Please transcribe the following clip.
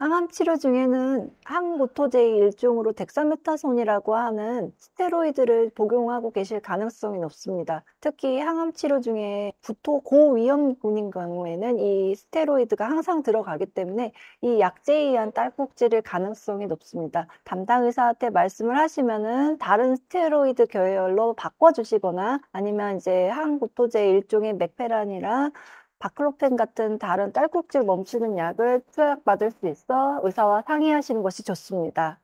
항암 치료 중에는 항고토제의 일종으로 덱사메타손이라고 하는 스테로이드를 복용하고 계실 가능성이 높습니다. 특히 항암 치료 중에 부토 고위험군인 경우에는 이 스테로이드가 항상 들어가기 때문에 이 약제에 의한 딸꾹질일 가능성이 높습니다. 담당 의사한테 말씀을 하시면은 다른 스테로이드 결열로 바꿔주시거나 아니면 이제 항고토제 일종의 맥페란이랑 바클로펜 같은 다른 딸꾹질 멈추는 약을 투약받을 수 있어 의사와 상의하시는 것이 좋습니다.